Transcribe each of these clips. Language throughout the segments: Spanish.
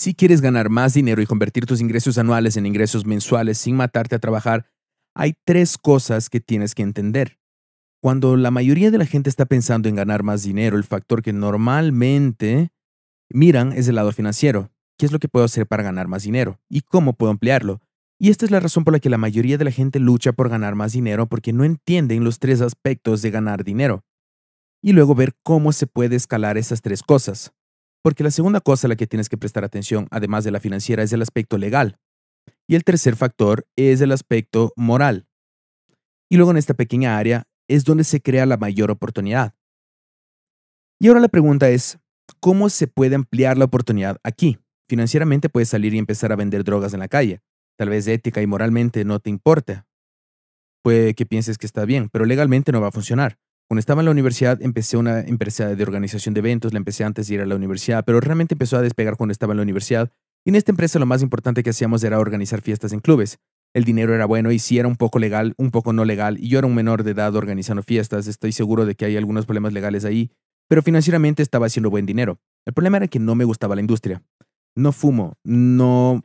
Si quieres ganar más dinero y convertir tus ingresos anuales en ingresos mensuales sin matarte a trabajar, hay tres cosas que tienes que entender. Cuando la mayoría de la gente está pensando en ganar más dinero, el factor que normalmente miran es el lado financiero. ¿Qué es lo que puedo hacer para ganar más dinero? ¿Y cómo puedo ampliarlo? Y esta es la razón por la que la mayoría de la gente lucha por ganar más dinero porque no entienden los tres aspectos de ganar dinero. Y luego ver cómo se puede escalar esas tres cosas. Porque la segunda cosa a la que tienes que prestar atención, además de la financiera, es el aspecto legal. Y el tercer factor es el aspecto moral. Y luego en esta pequeña área es donde se crea la mayor oportunidad. Y ahora la pregunta es, ¿cómo se puede ampliar la oportunidad aquí? Financieramente puedes salir y empezar a vender drogas en la calle. Tal vez ética y moralmente no te importa. Puede que pienses que está bien, pero legalmente no va a funcionar. Cuando estaba en la universidad, empecé una empresa de organización de eventos, la empecé antes de ir a la universidad, pero realmente empezó a despegar cuando estaba en la universidad. Y en esta empresa lo más importante que hacíamos era organizar fiestas en clubes. El dinero era bueno y si era un poco legal, un poco no legal, y yo era un menor de edad organizando fiestas, estoy seguro de que hay algunos problemas legales ahí, pero financieramente estaba haciendo buen dinero. El problema era que no me gustaba la industria. No fumo, no,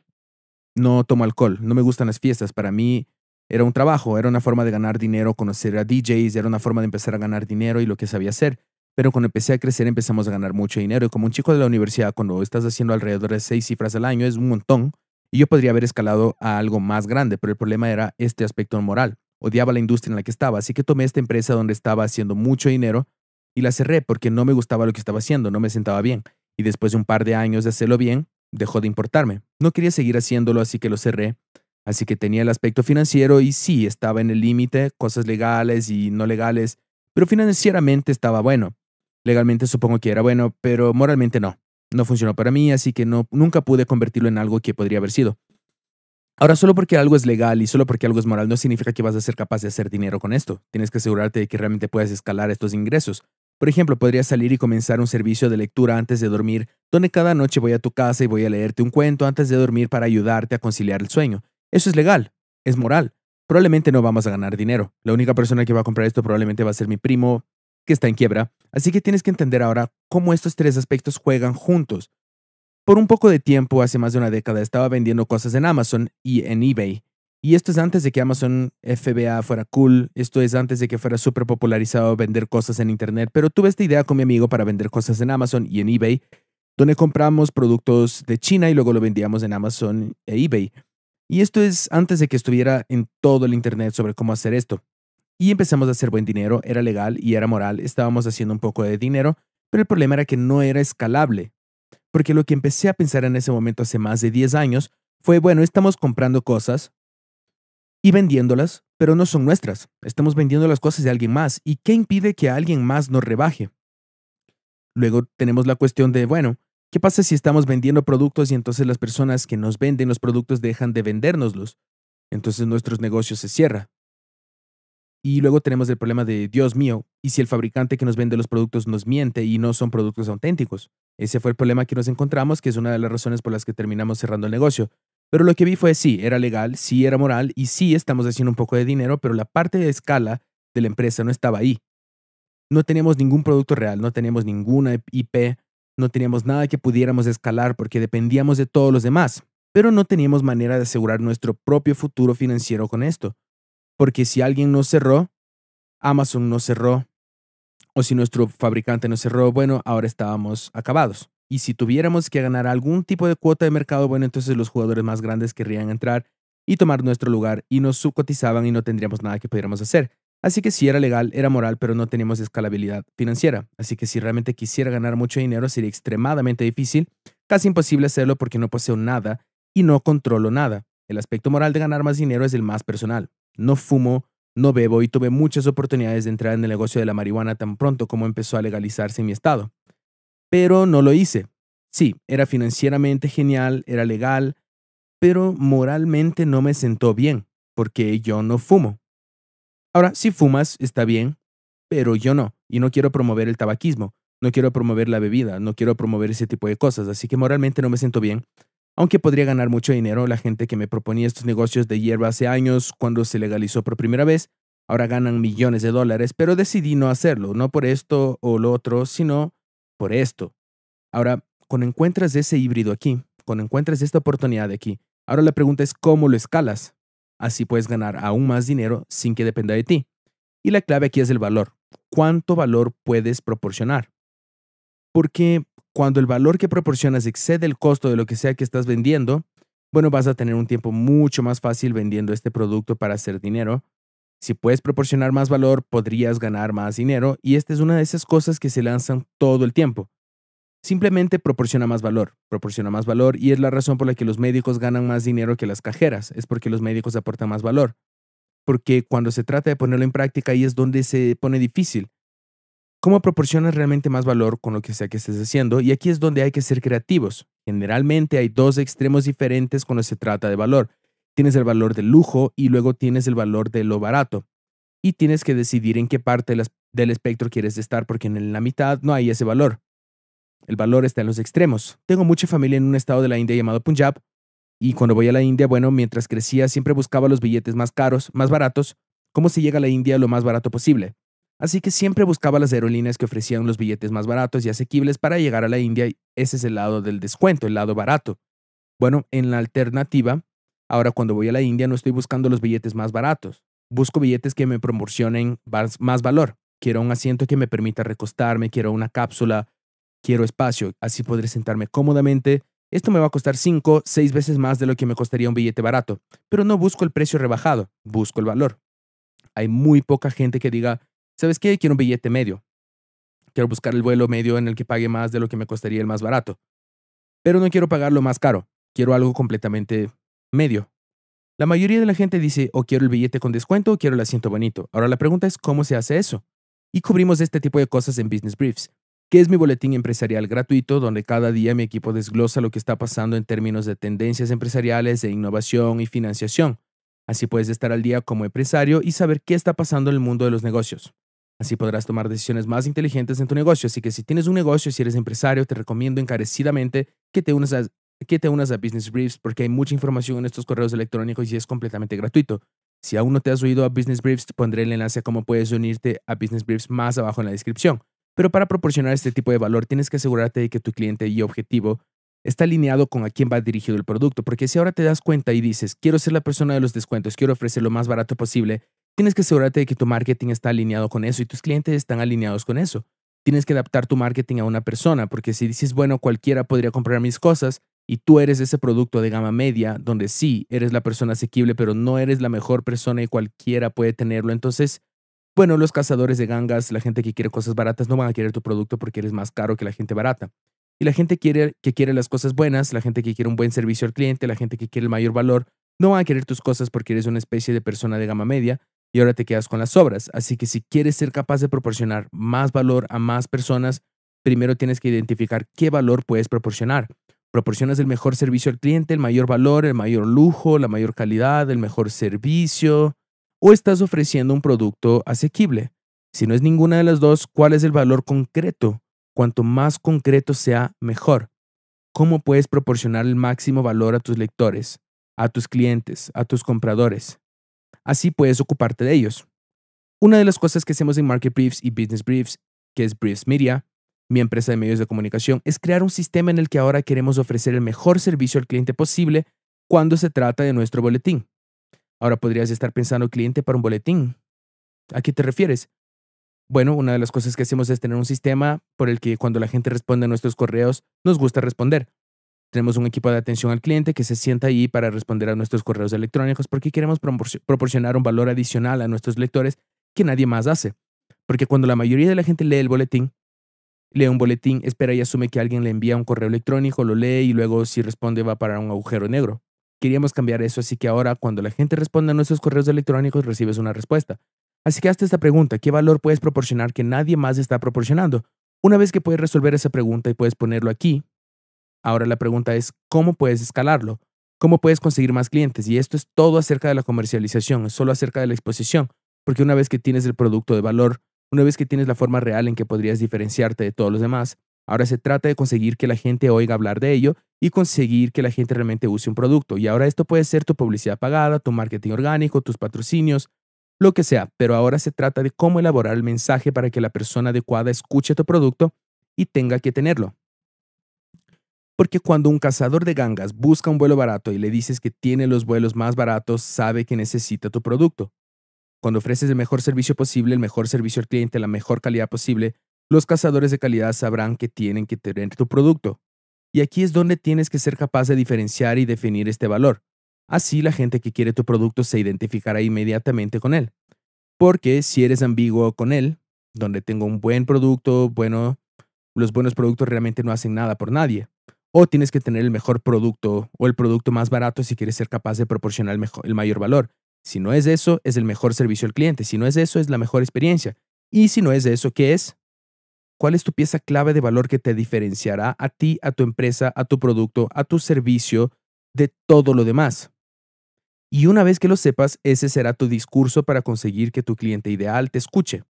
no tomo alcohol, no me gustan las fiestas. Para mí, era un trabajo, era una forma de ganar dinero, conocer a DJs, era una forma de empezar a ganar dinero y lo que sabía hacer. Pero cuando empecé a crecer empezamos a ganar mucho dinero y como un chico de la universidad, cuando estás haciendo alrededor de seis cifras al año es un montón y yo podría haber escalado a algo más grande, pero el problema era este aspecto moral. Odiaba la industria en la que estaba, así que tomé esta empresa donde estaba haciendo mucho dinero y la cerré porque no me gustaba lo que estaba haciendo, no me sentaba bien. Y después de un par de años de hacerlo bien, dejó de importarme. No quería seguir haciéndolo, así que lo cerré Así que tenía el aspecto financiero y sí, estaba en el límite, cosas legales y no legales, pero financieramente estaba bueno. Legalmente supongo que era bueno, pero moralmente no. No funcionó para mí, así que no, nunca pude convertirlo en algo que podría haber sido. Ahora, solo porque algo es legal y solo porque algo es moral no significa que vas a ser capaz de hacer dinero con esto. Tienes que asegurarte de que realmente puedas escalar estos ingresos. Por ejemplo, podría salir y comenzar un servicio de lectura antes de dormir, donde cada noche voy a tu casa y voy a leerte un cuento antes de dormir para ayudarte a conciliar el sueño. Eso es legal, es moral. Probablemente no vamos a ganar dinero. La única persona que va a comprar esto probablemente va a ser mi primo, que está en quiebra. Así que tienes que entender ahora cómo estos tres aspectos juegan juntos. Por un poco de tiempo, hace más de una década, estaba vendiendo cosas en Amazon y en eBay. Y esto es antes de que Amazon FBA fuera cool, esto es antes de que fuera súper popularizado vender cosas en Internet, pero tuve esta idea con mi amigo para vender cosas en Amazon y en eBay, donde compramos productos de China y luego lo vendíamos en Amazon e eBay. Y esto es antes de que estuviera en todo el Internet sobre cómo hacer esto. Y empezamos a hacer buen dinero, era legal y era moral, estábamos haciendo un poco de dinero, pero el problema era que no era escalable. Porque lo que empecé a pensar en ese momento hace más de 10 años fue, bueno, estamos comprando cosas y vendiéndolas, pero no son nuestras. Estamos vendiendo las cosas de alguien más. ¿Y qué impide que alguien más nos rebaje? Luego tenemos la cuestión de, bueno, ¿Qué pasa si estamos vendiendo productos y entonces las personas que nos venden los productos dejan de vendérnoslos? Entonces nuestros negocios se cierra. Y luego tenemos el problema de, Dios mío, ¿y si el fabricante que nos vende los productos nos miente y no son productos auténticos? Ese fue el problema que nos encontramos, que es una de las razones por las que terminamos cerrando el negocio. Pero lo que vi fue sí, era legal, sí era moral y sí estamos haciendo un poco de dinero, pero la parte de escala de la empresa no estaba ahí. No teníamos ningún producto real, no teníamos ninguna IP, no teníamos nada que pudiéramos escalar porque dependíamos de todos los demás, pero no teníamos manera de asegurar nuestro propio futuro financiero con esto. Porque si alguien no cerró, Amazon no cerró, o si nuestro fabricante no cerró, bueno, ahora estábamos acabados. Y si tuviéramos que ganar algún tipo de cuota de mercado, bueno, entonces los jugadores más grandes querrían entrar y tomar nuestro lugar y nos subcotizaban y no tendríamos nada que pudiéramos hacer. Así que si era legal, era moral, pero no teníamos escalabilidad financiera. Así que si realmente quisiera ganar mucho dinero sería extremadamente difícil, casi imposible hacerlo porque no poseo nada y no controlo nada. El aspecto moral de ganar más dinero es el más personal. No fumo, no bebo y tuve muchas oportunidades de entrar en el negocio de la marihuana tan pronto como empezó a legalizarse en mi estado. Pero no lo hice. Sí, era financieramente genial, era legal, pero moralmente no me sentó bien, porque yo no fumo. Ahora, si fumas, está bien, pero yo no, y no quiero promover el tabaquismo, no quiero promover la bebida, no quiero promover ese tipo de cosas, así que moralmente no me siento bien. Aunque podría ganar mucho dinero, la gente que me proponía estos negocios de hierba hace años, cuando se legalizó por primera vez, ahora ganan millones de dólares, pero decidí no hacerlo, no por esto o lo otro, sino por esto. Ahora, cuando encuentras ese híbrido aquí, cuando encuentras esta oportunidad aquí, ahora la pregunta es cómo lo escalas. Así puedes ganar aún más dinero sin que dependa de ti. Y la clave aquí es el valor. ¿Cuánto valor puedes proporcionar? Porque cuando el valor que proporcionas excede el costo de lo que sea que estás vendiendo, bueno, vas a tener un tiempo mucho más fácil vendiendo este producto para hacer dinero. Si puedes proporcionar más valor, podrías ganar más dinero y esta es una de esas cosas que se lanzan todo el tiempo. Simplemente proporciona más valor, proporciona más valor y es la razón por la que los médicos ganan más dinero que las cajeras, es porque los médicos aportan más valor. Porque cuando se trata de ponerlo en práctica ahí es donde se pone difícil. ¿Cómo proporcionas realmente más valor con lo que sea que estés haciendo? Y aquí es donde hay que ser creativos. Generalmente hay dos extremos diferentes cuando se trata de valor. Tienes el valor del lujo y luego tienes el valor de lo barato. Y tienes que decidir en qué parte del espectro quieres estar porque en la mitad no hay ese valor. El valor está en los extremos. Tengo mucha familia en un estado de la India llamado Punjab, y cuando voy a la India, bueno, mientras crecía siempre buscaba los billetes más caros, más baratos, cómo se llega a la India lo más barato posible. Así que siempre buscaba las aerolíneas que ofrecían los billetes más baratos y asequibles para llegar a la India. Ese es el lado del descuento, el lado barato. Bueno, en la alternativa, ahora cuando voy a la India no estoy buscando los billetes más baratos. Busco billetes que me proporcionen más valor. Quiero un asiento que me permita recostarme, quiero una cápsula, Quiero espacio, así podré sentarme cómodamente. Esto me va a costar 5, 6 veces más de lo que me costaría un billete barato, pero no busco el precio rebajado, busco el valor. Hay muy poca gente que diga, ¿sabes qué? Quiero un billete medio. Quiero buscar el vuelo medio en el que pague más de lo que me costaría el más barato. Pero no quiero pagar lo más caro, quiero algo completamente medio. La mayoría de la gente dice, o quiero el billete con descuento o quiero el asiento bonito. Ahora la pregunta es, ¿cómo se hace eso? Y cubrimos este tipo de cosas en Business Briefs que es mi boletín empresarial gratuito, donde cada día mi equipo desglosa lo que está pasando en términos de tendencias empresariales, de innovación y financiación. Así puedes estar al día como empresario y saber qué está pasando en el mundo de los negocios. Así podrás tomar decisiones más inteligentes en tu negocio. Así que si tienes un negocio, si eres empresario, te recomiendo encarecidamente que te unas a, que te unas a Business Briefs porque hay mucha información en estos correos electrónicos y es completamente gratuito. Si aún no te has oído a Business Briefs, pondré el enlace a cómo puedes unirte a Business Briefs más abajo en la descripción. Pero para proporcionar este tipo de valor tienes que asegurarte de que tu cliente y objetivo está alineado con a quién va dirigido el producto, porque si ahora te das cuenta y dices, quiero ser la persona de los descuentos, quiero ofrecer lo más barato posible, tienes que asegurarte de que tu marketing está alineado con eso y tus clientes están alineados con eso. Tienes que adaptar tu marketing a una persona, porque si dices, bueno, cualquiera podría comprar mis cosas, y tú eres ese producto de gama media, donde sí, eres la persona asequible, pero no eres la mejor persona y cualquiera puede tenerlo, entonces bueno, los cazadores de gangas, la gente que quiere cosas baratas, no van a querer tu producto porque eres más caro que la gente barata. Y la gente quiere, que quiere las cosas buenas, la gente que quiere un buen servicio al cliente, la gente que quiere el mayor valor, no van a querer tus cosas porque eres una especie de persona de gama media y ahora te quedas con las sobras. Así que si quieres ser capaz de proporcionar más valor a más personas, primero tienes que identificar qué valor puedes proporcionar. Proporcionas el mejor servicio al cliente, el mayor valor, el mayor lujo, la mayor calidad, el mejor servicio, o estás ofreciendo un producto asequible. Si no es ninguna de las dos, ¿cuál es el valor concreto? Cuanto más concreto sea, mejor. ¿Cómo puedes proporcionar el máximo valor a tus lectores, a tus clientes, a tus compradores? Así puedes ocuparte de ellos. Una de las cosas que hacemos en Market Briefs y Business Briefs, que es Briefs Media, mi empresa de medios de comunicación, es crear un sistema en el que ahora queremos ofrecer el mejor servicio al cliente posible cuando se trata de nuestro boletín. Ahora podrías estar pensando cliente para un boletín. ¿A qué te refieres? Bueno, una de las cosas que hacemos es tener un sistema por el que cuando la gente responde a nuestros correos, nos gusta responder. Tenemos un equipo de atención al cliente que se sienta ahí para responder a nuestros correos electrónicos porque queremos proporcionar un valor adicional a nuestros lectores que nadie más hace. Porque cuando la mayoría de la gente lee el boletín, lee un boletín, espera y asume que alguien le envía un correo electrónico, lo lee y luego si responde va para un agujero negro. Queríamos cambiar eso, así que ahora cuando la gente responde a nuestros correos electrónicos recibes una respuesta. Así que hazte esta pregunta, ¿qué valor puedes proporcionar que nadie más está proporcionando? Una vez que puedes resolver esa pregunta y puedes ponerlo aquí, ahora la pregunta es, ¿cómo puedes escalarlo? ¿Cómo puedes conseguir más clientes? Y esto es todo acerca de la comercialización, es solo acerca de la exposición, porque una vez que tienes el producto de valor, una vez que tienes la forma real en que podrías diferenciarte de todos los demás, Ahora se trata de conseguir que la gente oiga hablar de ello y conseguir que la gente realmente use un producto. Y ahora esto puede ser tu publicidad pagada, tu marketing orgánico, tus patrocinios, lo que sea. Pero ahora se trata de cómo elaborar el mensaje para que la persona adecuada escuche tu producto y tenga que tenerlo. Porque cuando un cazador de gangas busca un vuelo barato y le dices que tiene los vuelos más baratos, sabe que necesita tu producto. Cuando ofreces el mejor servicio posible, el mejor servicio al cliente, la mejor calidad posible, los cazadores de calidad sabrán que tienen que tener tu producto. Y aquí es donde tienes que ser capaz de diferenciar y definir este valor. Así la gente que quiere tu producto se identificará inmediatamente con él. Porque si eres ambiguo con él, donde tengo un buen producto, bueno, los buenos productos realmente no hacen nada por nadie. O tienes que tener el mejor producto o el producto más barato si quieres ser capaz de proporcionar el, mejor, el mayor valor. Si no es eso, es el mejor servicio al cliente. Si no es eso, es la mejor experiencia. Y si no es eso, ¿qué es? ¿Cuál es tu pieza clave de valor que te diferenciará a ti, a tu empresa, a tu producto, a tu servicio de todo lo demás? Y una vez que lo sepas, ese será tu discurso para conseguir que tu cliente ideal te escuche.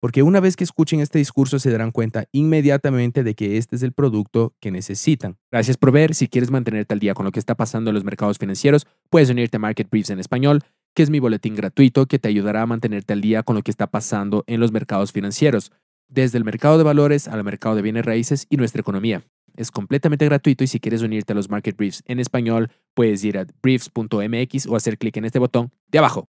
Porque una vez que escuchen este discurso se darán cuenta inmediatamente de que este es el producto que necesitan. Gracias por ver. Si quieres mantenerte al día con lo que está pasando en los mercados financieros, puedes unirte a Market Briefs en español, que es mi boletín gratuito que te ayudará a mantenerte al día con lo que está pasando en los mercados financieros desde el mercado de valores al mercado de bienes raíces y nuestra economía. Es completamente gratuito y si quieres unirte a los Market Briefs en español, puedes ir a briefs.mx o hacer clic en este botón de abajo.